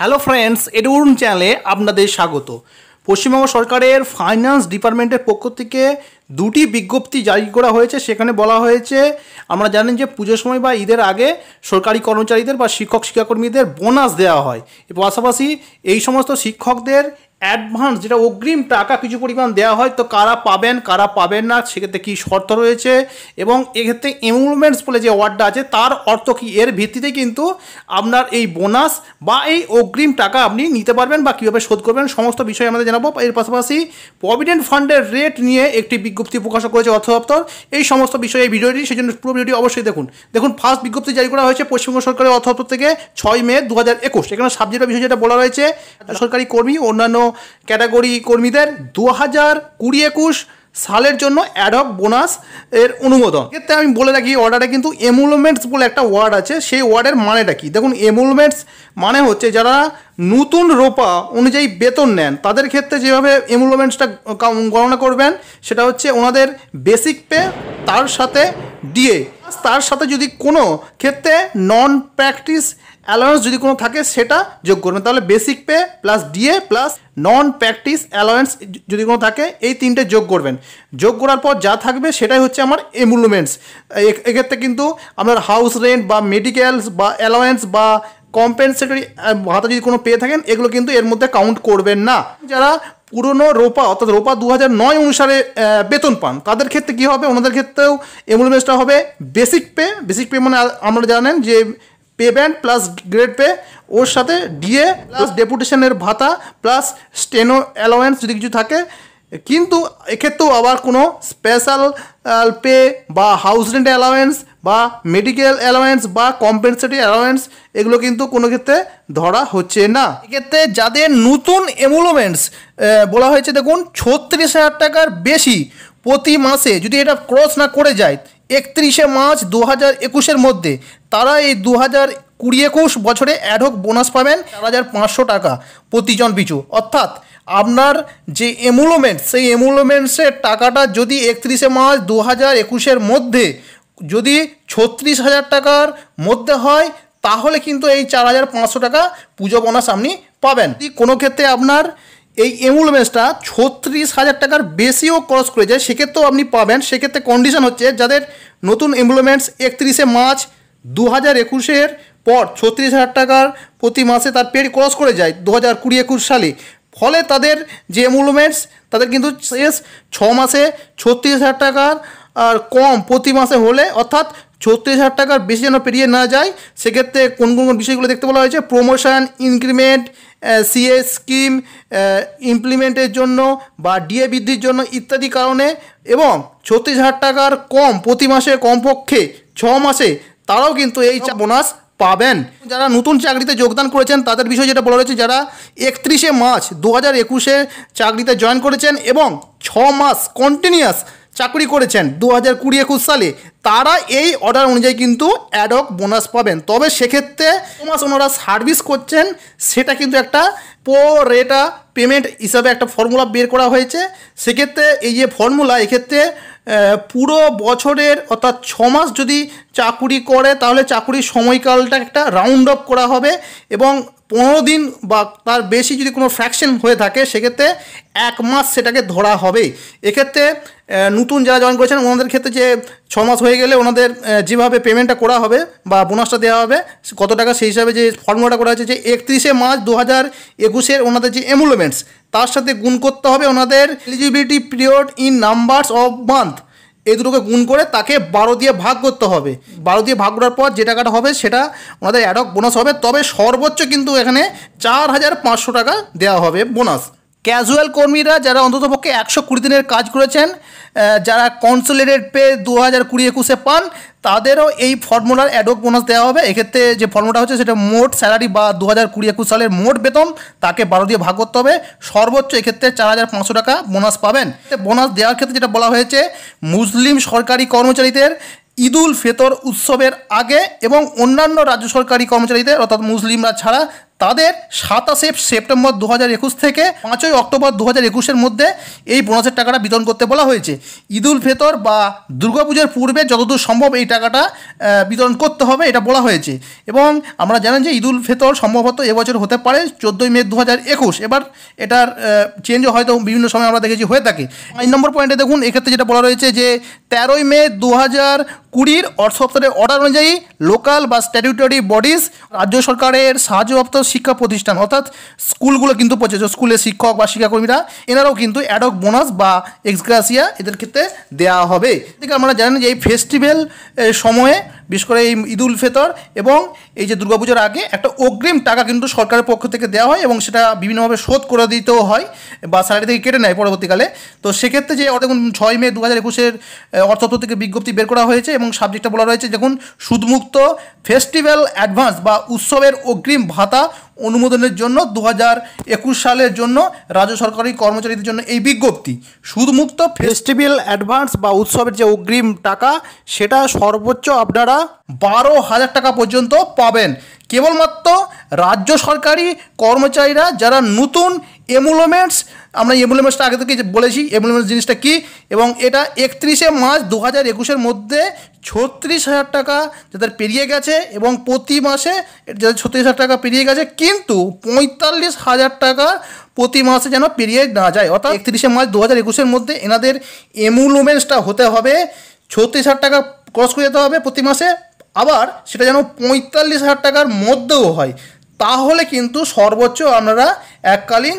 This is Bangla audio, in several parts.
হ্যালো ফ্রেন্ডস এডুন চ্যানেলে আপনাদের স্বাগত পশ্চিমবঙ্গ সরকারের ফাইন্যান্স ডিপার্টমেন্টের পক্ষ থেকে দুটি বিজ্ঞপ্তি জারি করা হয়েছে সেখানে বলা হয়েছে আমরা জানেন যে পুজোর সময় বা ঈদের আগে সরকারি কর্মচারীদের বা শিক্ষক শিক্ষাকর্মীদের বোনাস দেওয়া হয় পাশাপাশি এই সমস্ত শিক্ষকদের অ্যাডভান্স যেটা অগ্রিম টাকা কিছু পরিমাণ দেওয়া হয় তো কারা পাবেন কারা পাবেন না সেক্ষেত্রে কী শর্ত রয়েছে এবং এক্ষেত্রে এমুলমেন্টস বলে যে ওয়ার্ডটা আছে তার অর্থ কী এর ভিত্তিতে কিন্তু আপনার এই বোনাস বা এই অগ্রিম টাকা আপনি নিতে পারবেন বা কীভাবে শোধ করবেন সমস্ত বিষয় আমাদের জানাবো এর পাশাপাশি প্রভিডেন্ট ফান্ডের রেট নিয়ে একটি বিজ্ঞপ্তি প্রকাশ করেছে অর্থ দপ্তর এই সমস্ত বিষয়ে এই ভিডিওটি সেই জন্য পুরো ভিডিওটি অবশ্যই দেখুন দেখুন ফার্স্ট বিজ্ঞপ্তি জারি করা হয়েছে পশ্চিমবঙ্গ সরকারের অর্থ দপ্তর থেকে ছয় মে দু হাজার একুশ এখানে সাবজেক্টের বিষয় যেটা বলা রয়েছে সরকারি কর্মী অন্যান্য ক্যাটাগরি কর্মীদের দু হাজার কুড়ি একুশ সালের জন্য অ্যাডক বোনাস এর অনুমোদন এতে আমি বলে রাখি অর্ডারে কিন্তু এমুলমেন্টস বলে একটা ওয়ার্ড আছে সেই ওয়ার্ডের মানেটা কী দেখুন এমুলমেন্টস মানে হচ্ছে যারা নতুন রোপা অনুযায়ী বেতন নেন তাদের ক্ষেত্রে যেভাবে এমুলমেন্টসটা গণনা করবেন সেটা হচ্ছে ওনাদের বেসিক পে তার সাথে ডিএ তার সাথে যদি কোনো ক্ষেত্রে নন প্র্যাকটিস অ্যালাউন্স যদি কোনো থাকে সেটা যোগ করবেন তাহলে basic pay plus DA plus non practice allowance যদি কোনো থাকে এই তিনটে যোগ করবেন যোগ করার পর যা থাকবে সেটাই হচ্ছে আমার এমুলুমেন্টস এক্ষেত্রে কিন্তু আপনার হাউস রেন্ট বা মেডিকেলস বা অ্যালাউন্স বা কম্পেনসেটরি ভাতা যদি কোনো পেয়ে থাকেন এগুলো কিন্তু এর মধ্যে কাউন্ট করবেন না যারা পুরনো রোপা অর্থাৎ রোপা দু নয় অনুসারে বেতন পান তাদের ক্ষেত্রে কী হবে ওনাদের ক্ষেত্রেও এমুলুমেন্টসটা হবে বেসিক পে বেসিক পে মানে আমরা জানেন যে pay band plus grade pay ওর সাথে ডিএ প্লাস ডেপুটেশনের ভাতা প্লাস স্টেনো অ্যালাওয়েন্স যদি কিছু থাকে কিন্তু এক্ষেত্রেও আবার কোনো স্পেশাল পে বা হাউস রেন্ট অ্যালাওয়েন্স বা মেডিকেল অ্যালাওয়েন্স বা কম্পেনসেটি অ্যালাওয়েন্স এগুলো কিন্তু কোনো ক্ষেত্রে ধরা হচ্ছে না এক্ষেত্রে যাদের নতুন এমুলোমেন্টস বলা হয়েছে দেখুন ছত্রিশ হাজার টাকার বেশি প্রতি মাসে যদি এটা ক্রস না করে যায় একত্রিশে মার্চ দু হাজার একুশের মধ্যে তারা এই দু হাজার কুড়ি একুশ বছরে অ্যাডহক বোনাস পাবেন চার হাজার পাঁচশো টাকা প্রতিজন পিছু অর্থাৎ আপনার যে এমুলোমেন্ট সেই এমুলোমেন্টসের টাকাটা যদি একত্রিশে মার্চ দু হাজার একুশের মধ্যে যদি ছত্রিশ হাজার টাকার মধ্যে হয় তাহলে কিন্তু এই চার হাজার পাঁচশো টাকা পুজো বোনাস আপনি পাবেন কোনো ক্ষেত্রে আপনার এই অ্যাম্বুলেন্সটা ছত্রিশ হাজার টাকার বেশিও ক্রস করে যায় সেক্ষেত্রেও আপনি পাবেন সেক্ষেত্রে কন্ডিশন হচ্ছে যাদের নতুন এমুলমেন্টস একত্রিশে মার্চ দু হাজার একুশের পর ছত্রিশ হাজার টাকার প্রতি মাসে তার পেড ক্রস করে যায় দু হাজার কুড়ি একুশ সালে ফলে তাদের যে এমুলমেন্টস তাদের কিন্তু শেষ ছ মাসে ছত্রিশ হাজার টাকার আর কম প্রতি মাসে হলে অর্থাৎ ছত্রিশ হাজার টাকার বেশি যেন পেরিয়ে না যায় সেক্ষেত্রে কোন কোন বিষয়গুলো দেখতে বলা হয়েছে প্রমোশন ইনক্রিমেন্ট সিএ স্কিম ইমপ্লিমেন্টের জন্য বা ডিএ বৃদ্ধির জন্য ইত্যাদি কারণে এবং ছত্রিশ হাজার টাকার কম প্রতি মাসে কমপক্ষে ছ মাসে তারাও কিন্তু এই বোনাস পাবেন যারা নতুন চাকরিতে যোগদান করেছেন তাদের বিষয়ে যেটা বলা রয়েছে যারা একত্রিশে মার্চ দু হাজার একুশে চাকরিতে জয়েন করেছেন এবং ছ মাস কন্টিনিউয়াস চাকরি করেছেন দু হাজার কুড়ি একুশ সালে তারা এই অর্ডার অনুযায়ী কিন্তু অ্যাডক বোনাস পাবেন তবে সেক্ষেত্রে মাস ওনারা সার্ভিস করছেন সেটা কিন্তু একটা পো রেটা পেমেন্ট হিসাবে একটা ফর্মুলা বের করা হয়েছে সেক্ষেত্রে এই যে ফর্মুলা এক্ষেত্রে পুরো বছরের অর্থাৎ ছ মাস যদি চাকুরি করে তাহলে চাকুরির সময়কালটা একটা রাউন্ড আপ করা হবে এবং পনেরো দিন বা তার বেশি যদি কোনো ফ্র্যাকশন হয়ে থাকে সেক্ষেত্রে এক মাস সেটাকে ধরা হবে এক্ষেত্রে নতুন যারা জয়েন করেছেন ওনাদের ক্ষেত্রে যে ছ মাস হয়ে গেলে ওনাদের যেভাবে পেমেন্টটা করা হবে বা বোনাসটা দেওয়া হবে কত টাকা সেই হিসাবে যে ফর্মুলাটা করা হয়েছে যে একত্রিশে মার্চ দু হাজার একুশের ওনাদের যে এমুলমেন্টস তার সাথে গুণ করতে হবে ওনাদের eligibility period in numbers of month এই দুটোকে গুণ করে তাকে বারো দিয়ে ভাগ করতে হবে বারো দিয়ে ভাগ করার পর যে টাকাটা হবে সেটা ওনাদের অ্যাডক বোনাস হবে তবে সর্বোচ্চ কিন্তু এখানে চার হাজার পাঁচশো টাকা দেওয়া হবে বোনাস ক্যাজুয়াল কর্মীরা যারা অন্ততপক্ষে একশো কুড়ি দিনের কাজ করেছেন যারা কনসোলেটেড পে দু হাজার কুড়ি একুশে পান তাদেরও এই ফর্মুলার অ্যাডক বোনাস দেওয়া হবে এক্ষেত্রে যে ফর্মুলা হচ্ছে সেটা মোট স্যালারি বা দু হাজার কুড়ি একুশ সালের মোট বেতন তাকে বারো দিয়ে ভাগ করতে হবে সর্বোচ্চ এক্ষেত্রে চার হাজার পাঁচশো টাকা বোনাস পাবেন বোনাস দেওয়ার ক্ষেত্রে যেটা বলা হয়েছে মুসলিম সরকারি কর্মচারীদের ঈদুল ফেতর উৎসবের আগে এবং অন্যান্য রাজ্য সরকারি কর্মচারীদের অর্থাৎ মুসলিমরা ছাড়া তাদের সাতাশে সেপ্টেম্বর দু হাজার একুশ থেকে পাঁচই অক্টোবর দু হাজার একুশের মধ্যে এই বোনাসের টাকাটা বিতরণ করতে বলা হয়েছে ঈদুল ফেতর বা দুর্গাপুজোর পূর্বে যতদূর সম্ভব এই টাকাটা বিতরণ করতে হবে এটা বলা হয়েছে এবং আমরা জানেন যে ঈদুল ফেতর সম্ভবত এবছর হতে পারে চোদ্দোই মে দু হাজার একুশ এবার এটার চেঞ্জও হয়তো বিভিন্ন সময় আমরা দেখেছি হয়ে থাকে পাঁচ নম্বর পয়েন্টে দেখুন এক্ষেত্রে যেটা বলা রয়েছে যে তেরোই মে দু হাজার কুড়ির অর্থ দপ্তরের অর্ডার অনুযায়ী লোকাল বা স্ট্যাটিউটরি বডিস রাজ্য সরকারের সাহায্য দপ্তর শিক্ষা প্রতিষ্ঠান অর্থাৎ স্কুলগুলো কিন্তু পৌঁছেছে স্কুলের শিক্ষক বা শিক্ষাকর্মীরা এনারাও কিন্তু অ্যাডক বোনাস বা এক্সগ্রাসিয়া এদের ক্ষেত্রে দেওয়া হবে এদিকে আমরা জানেন যে এই ফেস্টিভ্যাল সময়ে বিশেষ করে এই ঈদ উল ফেতর এবং এই যে দুর্গাপুজোর আগে একটা অগ্রিম টাকা কিন্তু সরকারের পক্ষ থেকে দেওয়া হয় এবং সেটা বিভিন্নভাবে শোধ করে দিতেও হয় বা স্যালারি থেকে কেটে নেয় পরবর্তীকালে তো সেক্ষেত্রে যে দেখুন ছয় মে দু হাজার একুশের অর্থতত্ত্ব থেকে বিজ্ঞপ্তি বের করা হয়েছে এবং সাবজেক্টটা বলা রয়েছে দেখুন সুদমুক্ত ফেস্টিভ্যাল অ্যাডভান্স বা উৎসবের অগ্রিম ভাতা অনুমোদনের জন্য দু সালের জন্য রাজ্য সরকারি কর্মচারীদের জন্য এই বিজ্ঞপ্তি সুদমুক্ত ফেস্টিভ্যাল অ্যাডভান্স বা উৎসবের যে অগ্রিম টাকা সেটা সর্বোচ্চ আপনারা বারো হাজার টাকা পর্যন্ত পাবেন কেবলমাত্র রাজ্য সরকারি কর্মচারীরা যারা নতুন এমুলোমেন্টস আমরা এমুলোমেন্টসটা আগে থেকে বলেছি এমুলোমেন্টস জিনিসটা কি এবং এটা একত্রিশে মার্চ দু হাজার একুশের মধ্যে ছত্রিশ হাজার টাকা যাদের পেরিয়ে গেছে এবং প্রতি মাসে যাদের ছত্রিশ হাজার টাকা পেরিয়ে গেছে কিন্তু পঁয়তাল্লিশ হাজার টাকা প্রতি মাসে যেন পেরিয়ে না যায় অর্থাৎ একত্রিশে মার্চ দু হাজার একুশের মধ্যে এনাদের এমুলোমেন্টসটা হতে হবে ছত্রিশ হাজার টাকা ক্রস করে যেতে হবে প্রতি মাসে আবার সেটা যেন পঁয়তাল্লিশ হাজার টাকার মধ্যেও হয় তাহলে কিন্তু সর্বোচ্চ আপনারা এককালীন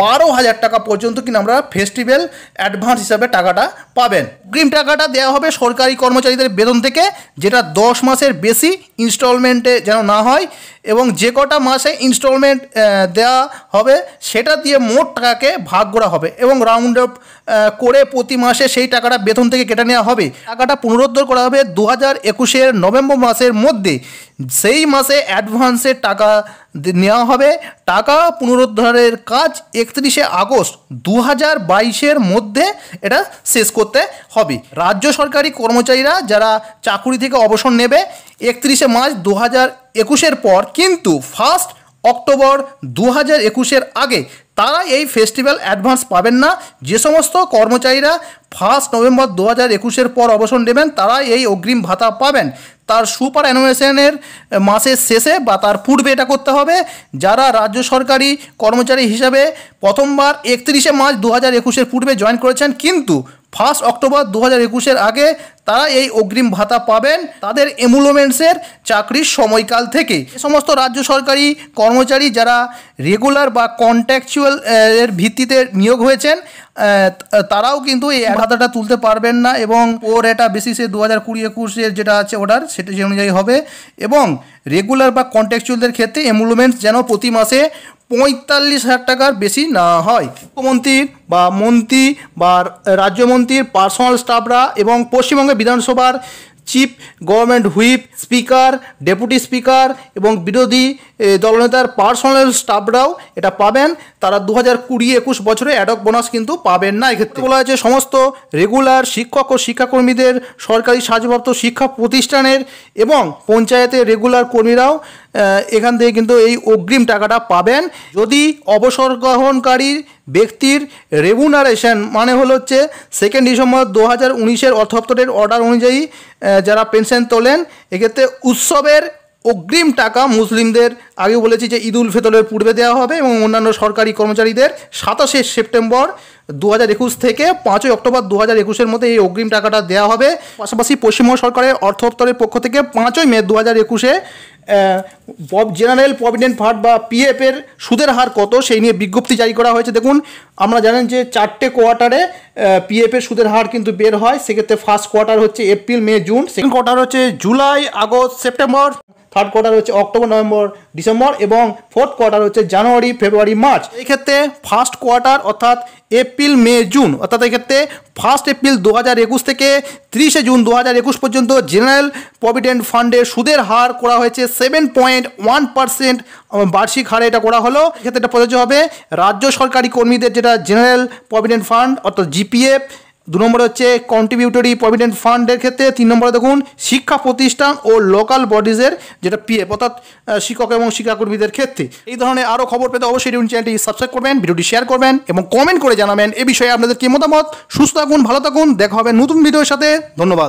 বারো হাজার টাকা পর্যন্ত কিনা আমরা ফেস্টিভ্যাল অ্যাডভান্স হিসাবে টাকাটা পাবেন গ্রিম টাকাটা দেওয়া হবে সরকারি কর্মচারীদের বেতন থেকে যেটা দশ মাসের বেশি ইনস্টলমেন্টে যেন না হয় এবং যে কটা মাসে ইনস্টলমেন্ট দেওয়া হবে সেটা দিয়ে মোট টাকাকে ভাগ করা হবে এবং রাউন্ড আপ করে প্রতি মাসে সেই টাকাটা বেতন থেকে কেটে নেওয়া হবে টাকাটা পুনরুদ্ধার করা হবে দু হাজার একুশের নভেম্বর মাসের মধ্যে সেই মাসে অ্যাডভান্সের টাকা নেওয়া হবে টাকা পুনরুদ্ধারের কাজ একত্রিশে আগস্ট দু হাজার বাইশের মধ্যে এটা শেষ করতে হবে রাজ্য সরকারি কর্মচারীরা যারা চাকুরি থেকে অবসর নেবে একত্রিশে মার্চ দু হাজার একুশের পর কিন্তু ফার্স্ট অক্টোবর দু হাজার একুশের আগে তারা এই ফেস্টিভ্যাল অ্যাডভান্স পাবেন না যে সমস্ত কর্মচারীরা ফার্স্ট নভেম্বর দু হাজার একুশের পর অবসর নেবেন তারা এই অগ্রিম ভাতা পাবেন তার সুপার অ্যানোমেশনের মাসের শেষে বা তার পূর্বে এটা করতে হবে যারা রাজ্য সরকারি কর্মচারী হিসাবে প্রথমবার একত্রিশে মার্চ দু হাজার একুশের পূর্বে জয়েন করেছেন কিন্তু ফার্স্ট অক্টোবর দু হাজার একুশের আগে তারা এই অগ্রিম ভাতা পাবেন তাদের এমুলোমেন্টসের চাকরির সময়কাল থেকে সমস্ত রাজ্য সরকারি কর্মচারী যারা রেগুলার বা কন্ট্যাকচুয়াল এর ভিত্তিতে নিয়োগ হয়েছেন তারাও কিন্তু এই ভাতাটা তুলতে পারবেন না এবং ওর এটা বেসিসে দু হাজার কুড়ি একুশের যেটা আছে অর্ডার সেটা যে অনুযায়ী হবে এবং রেগুলার বা কন্ট্যাকচুয়ালদের ক্ষেত্রে এমুলোমেন্টস যেন প্রতি মাসে পঁয়তাল্লিশ হাজার টাকার বেশি না হয় মুখ্যমন্ত্রী বা মন্ত্রী বা রাজ্যমন্ত্রীর পার্সোনাল স্টাফরা এবং পশ্চিমবঙ্গ পশ্চিমবঙ্গে বিধানসভার chief government whip speaker deputy speaker এবং বিরোধী দলনেতার পার্সোনাল স্টাফরাও এটা পাবেন তারা দু হাজার কুড়ি একুশ বছরে অ্যাডক বোনাস কিন্তু পাবেন না এক্ষেত্রে বলা হয়েছে সমস্ত রেগুলার শিক্ষক ও শিক্ষাকর্মীদের সরকারি সাহায্যপ্রাপ্ত শিক্ষা প্রতিষ্ঠানের এবং পঞ্চায়েতের রেগুলার কর্মীরাও এখান থেকে কিন্তু এই অগ্রিম টাকাটা পাবেন যদি অবসর গ্রহণকারী ব্যক্তির রেমুনারেশন মানে হলো হচ্ছে সেকেন্ড ডিসেম্বর দু হাজার উনিশের অর্থ দপ্তরের অর্ডার অনুযায়ী যারা পেনশন তোলেন এক্ষেত্রে উৎসবের অগ্রিম টাকা মুসলিমদের আগে বলেছি যে ঈদ উল ফিতরের পূর্বে দেওয়া হবে এবং অন্যান্য সরকারি কর্মচারীদের সাতাশে সেপ্টেম্বর দু হাজার একুশ থেকে পাঁচই অক্টোবর দু হাজার একুশের মধ্যে এই অগ্রিম টাকাটা দেওয়া হবে পাশাপাশি পশ্চিমবঙ্গ সরকারের অর্থ দপ্তরের পক্ষ থেকে পাঁচই মে দু হাজার একুশে জেনারেল প্রভিডেন্ট ফান্ড বা পিএফের সুদের হার কত সেই নিয়ে বিজ্ঞপ্তি জারি করা হয়েছে দেখুন আমরা জানেন যে চারটে কোয়ার্টারে পিএফের সুদের হার কিন্তু বের হয় সেক্ষেত্রে ফার্স্ট কোয়ার্টার হচ্ছে April May June second quarter হচ্ছে July August September third quarter হচ্ছে অক্টোবর নভেম্বর ডিসেম্বর এবং ফোর্থ কোয়ার্টার হচ্ছে জানুয়ারি ফেব্রুয়ারি মার্চ এই ক্ষেত্রে ফার্স্ট কোয়ার্টার অর্থাৎ এপ্রিল মে জুন অর্থাৎ এক্ষেত্রে ফার্স্ট এপ্রিল দু হাজার একুশ থেকে তিরিশে জুন দু হাজার একুশ পর্যন্ত জেনারেল প্রভিডেন্ট ফান্ডের সুদের হার করা হয়েছে সেভেন পয়েন্ট ওয়ান পার্সেন্ট বার্ষিক হারে এটা করা হলো এক্ষেত্রে এটা প্রযোজ্য হবে রাজ্য সরকারি কর্মীদের যেটা জেনারেল প্রভিডেন্ট ফান্ড অর্থাৎ জিপিএফ দু নম্বরে হচ্ছে কন্ট্রিবিউটরি প্রভিডেন্ট ফান্ডের ক্ষেত্রে তিন নম্বরে দেখুন শিক্ষা প্রতিষ্ঠান ও লোকাল বডিজের যেটা পিএফ অর্থাৎ শিক্ষক এবং শিক্ষাকর্মীদের ক্ষেত্রে এই ধরনের আরও খবর পেতে অবশ্যই ইউটিউব চ্যানেলটি সাবস্ক্রাইব করবেন ভিডিওটি শেয়ার করবেন এবং কমেন্ট করে জানাবেন এ বিষয়ে আপনাদের কি মতামত সুস্থ থাকুন ভালো থাকুন দেখা হবে নতুন ভিডিওর সাথে ধন্যবাদ